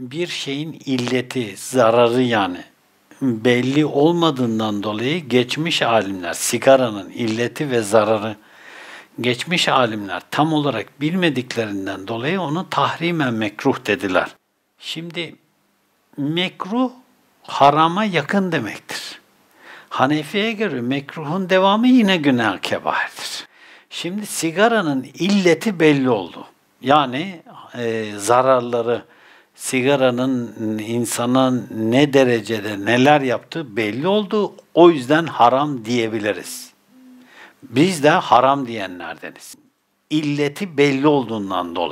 bir şeyin illeti, zararı yani belli olmadığından dolayı geçmiş alimler sigaranın illeti ve zararı geçmiş alimler tam olarak bilmediklerinden dolayı onu tahrimen mekruh dediler. Şimdi mekruh harama yakın demektir. Hanefi'ye göre mekruhun devamı yine günah kebairdir. Şimdi sigaranın illeti belli oldu. Yani e, zararları, sigaranın insana ne derecede neler yaptığı belli oldu. O yüzden haram diyebiliriz. Biz de haram diyenlerdeniz. İlleti belli olduğundan dolayı.